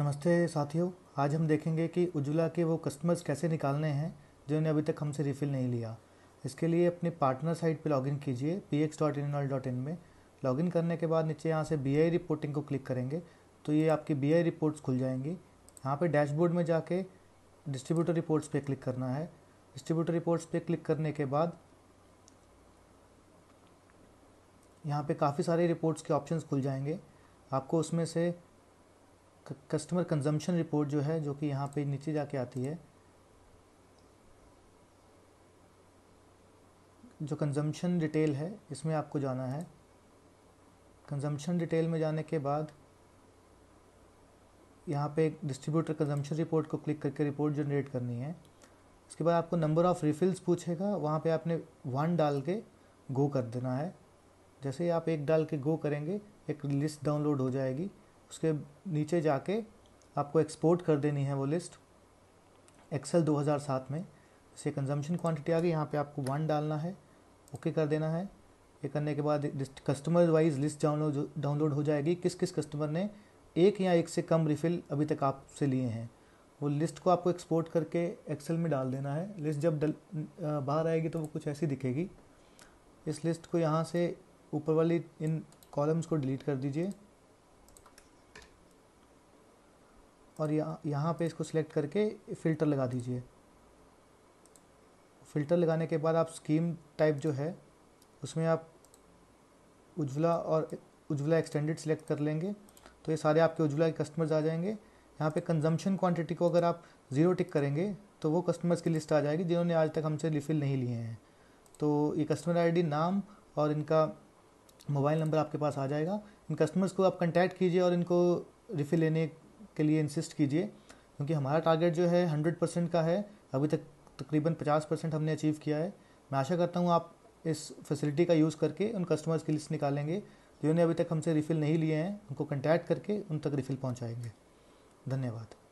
नमस्ते साथियों आज हम देखेंगे कि उज्ज्वला के वो कस्टमर्स कैसे निकालने हैं जिन्होंने अभी तक हमसे रिफ़िल नहीं लिया इसके लिए अपने पार्टनर साइट पे लॉगिन कीजिए P X dot in dot in में लॉगिन करने के बाद नीचे यहाँ से बी आई रिपोर्टिंग को क्लिक करेंगे तो ये आपकी बी आई रिपोर्ट्स खुल जाएंगी यहाँ पर डैशबोर्ड में जाके डिस्ट्रीब्यूटर रिपोर्ट्स पर क्लिक करना है डिस्ट्रीब्यूटर रिपोर्ट्स पर क्लिक करने के बाद यहाँ पे काफ़ी सारे रिपोर्ट्स के ऑप्शंस खुल जाएंगे आपको उसमें से कस्टमर कंजम्पशन रिपोर्ट जो है जो कि यहाँ पे नीचे जाके आती है जो कंजम्पशन डिटेल है इसमें आपको जाना है कंजम्पशन डिटेल में जाने के बाद यहाँ पे डिस्ट्रीब्यूटर कंजम्पशन रिपोर्ट को क्लिक करके रिपोर्ट जनरेट करनी है उसके बाद आपको नंबर ऑफ़ रिफिल्स पूछेगा वहाँ पे आपने वन डाल के गो कर देना है जैसे ही आप एक डाल के गो करेंगे एक लिस्ट डाउनलोड हो जाएगी उसके नीचे जाके आपको एक्सपोर्ट कर देनी है वो लिस्ट एक्सेल 2007 में से कंजम्पशन क्वांटिटी आ गई यहाँ पे आपको वन डालना है ओके कर देना है ये करने के बाद customer wise list download download हो जाएगी किस किस कस्टमर ने एक या एक से कम रिफिल अभी तक आपसे लिए हैं वो लिस्ट को आपको एक्सपोर्ट करके एक्सेल में डाल देना है लिस्ट जब डल बाहर आएगी तो वो कुछ ऐसी दिखेगी इस लिस्ट को यहाँ से ऊपर वाली इन कॉलम्स को डिलीट कर दीजिए और यहाँ यहाँ पे इसको सिलेक्ट करके फ़िल्टर लगा दीजिए फ़िल्टर लगाने के बाद आप स्कीम टाइप जो है उसमें आप उज्ज्वला और उज्ज्वला एक्सटेंडेड सिलेक्ट कर लेंगे तो ये सारे आपके उज्ज्वला के कस्टमर्स आ जाएंगे यहाँ पे कंजम्पशन क्वांटिटी को अगर आप ज़ीरो टिक करेंगे तो वो कस्टमर्स की लिस्ट आ जाएगी जिन्होंने आज तक हमसे रिफिल नहीं लिए हैं तो ये कस्टमर आईडी नाम और इनका मोबाइल नंबर आपके पास आ जाएगा इन कस्टमर्स को आप कंटैक्ट कीजिए और इनको रिफिल लेने के लिए इंसिस्ट कीजिए क्योंकि हमारा टारगेट जो है हंड्रेड परसेंट का है अभी तक तकरीबन पचास परसेंट हमने अचीव किया है मैं आशा करता हूँ आप इस फैसिलिटी का यूज़ करके उन कस्टमर्स की लिस्ट निकालेंगे जिन्होंने अभी तक हमसे रिफ़िल नहीं लिए हैं उनको कंटैक्ट करके उन तक रिफ़िल पहुँचाएंगे धन्यवाद